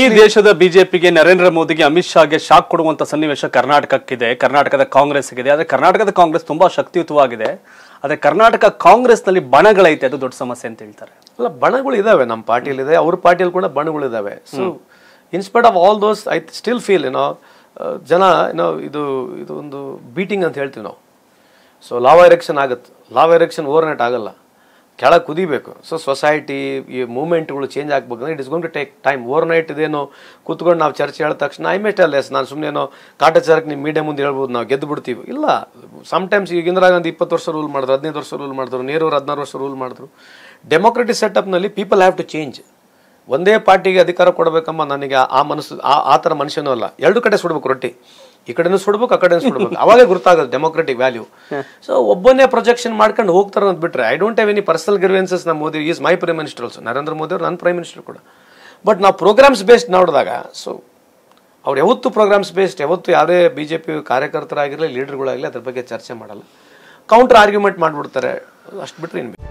ಈ ದೇಶದ ಬಿಜೆಪಿಗೆ ನರೇಂದ್ರ ಮೋದಿಗೆ ಅಮಿತ್ ಶಾಗೆ ಶಾಕ್ ಕೊಡುವಂತ ಸನ್ನಿವೇಶ ಕರ್ನಾಟಕಕ್ಕಿದೆ ಕರ್ನಾಟಕದ ಕಾಂಗ್ರೆಸ್ ಇದೆ ಆದ್ರೆ ಕರ್ನಾಟಕದ ಕಾಂಗ್ರೆಸ್ ತುಂಬಾ ಶಕ್ತಿಯುತವಾಗಿದೆ ಆದ್ರೆ ಕರ್ನಾಟಕ ಕಾಂಗ್ರೆಸ್ ನಲ್ಲಿ ಬಣಗಳೈತೆ ಅದು ದೊಡ್ಡ ಸಮಸ್ಯೆ ಅಂತ ಹೇಳ್ತಾರೆ ಅಲ್ಲ ಬಣಗಳು ಇದಾವೆ ನಮ್ಮ ಪಾರ್ಟಿಯಲ್ಲಿ ಇದೆ ಅವ್ರ ಪಾರ್ಟಿಯಲ್ಲಿ ಕೂಡ ಬಣಗಳು ಇದಾವೆ so in spite of all those I still feel ಏನೋ ಜನ ಏನೋ ಇದು ಇದು ಒಂದು ಬೀಟಿಂಗ್ ಅಂತ ಹೇಳ್ತೀವಿ ನಾವು ಸೊ ಲಾವ ಎರೆಕ್ಷನ್ ಆಗುತ್ತೆ ಲಾವ ಎರೆಕ್ಷನ್ ಓವರ್ ನೈಟ್ ಆಗಲ್ಲ ಕೆಳಗೆ ಕುದಿಬೇಕು ಸೊ ಸೊಸೈಟಿ ಈ ಮೂಮೆಂಟ್ಗಳು ಚೇಂಜ್ ಆಗ್ಬೇಕು it is going to take time overnight ಇದೇನು ಕೂತ್ಕೊಂಡು ನಾವು ಚರ್ಚೆ ಹೇಳಿದ ತಕ್ಷಣ ಐ ಮೇಟ್ ಎಸ್ ನಾನು ಸುಮ್ಮನೆ ಏನೋ ಕಾಟಾಚಾರಕ್ಕೆ ನಿಮ್ಮ ಮೀಡಿಯಾ ಮುಂದೆ ಹೇಳ್ಬೋದು ನಾವು ಗೆದ್ದು ಬಿಡ್ತೀವಿ ಇಲ್ಲ ಸಮಟೈಮ್ಸ್ ಈಗ ಇಂದಿರಾ ಗಾಂಧಿ ಇಪ್ಪತ್ತು ವರ್ಷ ರೂಲ್ ಮಾಡಿದ್ರು ಹದಿನೈದು ವರ್ಷ ರೂಲ್ ಮಾಡಿದ್ರು ನೆಹರೂರು ಹದಿನಾರು ವರ್ಷ ರೂಲ್ ಮಾಡಿದ್ರು ಡೆಮೊಕ್ರೆಟಿಕ್ ಸೆಟಪ್ನಲ್ಲಿ ಪೀಪಲ್ ಹ್ಯಾವ್ ಟು ಚೇಂಜ್ ಒಂದೇ ಪಾರ್ಟಿಗೆ ಅಧಿಕಾರ ಕೊಡಬೇಕಮ್ಮ ನನಗೆ ಆ ಮನಸ್ಸು ಆ ಆ ಥರ ಮನುಷ್ಯನೂ ಅಲ್ಲ ಎರಡು ಕಡೆ ಸುಡ್ಬೇಕು ರೊಟ್ಟಿ ಈ ಕಡೆನೂ ಸುಡ್ಬೇಕು ಆ ಕಡೆನೂ ಸುಡ್ಬೇಕು ಅವಾಗೇ ಗೊತ್ತಾಗೋದು ಡೆಮೊಕ್ರೆಟಿಕ್ ವ್ಯಾಲ್ಯೂ ಸೊ ಒಬ್ಬನೇ ಪ್ರೊಜೆಕ್ಷನ್ ಮಾಡ್ಕೊಂಡು ಹೋಗ್ತಾರೆ ಅಂತ ಬಿಟ್ಟರೆ I don't have any personal grievances ನಮ್ಮ Modi is my prime minister also Narendra Modi ಅವರು ನನ್ನ ಪ್ರೈಮ್ ಮಿನಿಸ್ಟರ್ ಕೂಡ ಬಟ್ ನಾವು ಪ್ರೋಗ್ರಾಮ್ಸ್ ಬೇಸ್ಡ್ ನೋಡಿದಾಗ ಸೊ ಅವ್ರು ಯಾವತ್ತು ಪ್ರೋಗ್ರಾಮ್ಸ್ ಬೇಸ್ಡ್ ಯಾವತ್ತು ಯಾವುದೇ ಬಿ ಜೆ ಪಿ ಕಾರ್ಯಕರ್ತರಾಗಿರಲಿ ಲೀಡರ್ಗಳಾಗಲಿ ಅದ್ರ ಬಗ್ಗೆ ಚರ್ಚೆ ಮಾಡಲ್ಲ ಕೌಂಟರ್ ಆರ್ಗ್ಯುಮೆಂಟ್ ಮಾಡಿಬಿಡ್ತಾರೆ ಅಷ್ಟು ಬಿಟ್ಟರೆ ಇನ್ಬೇಕು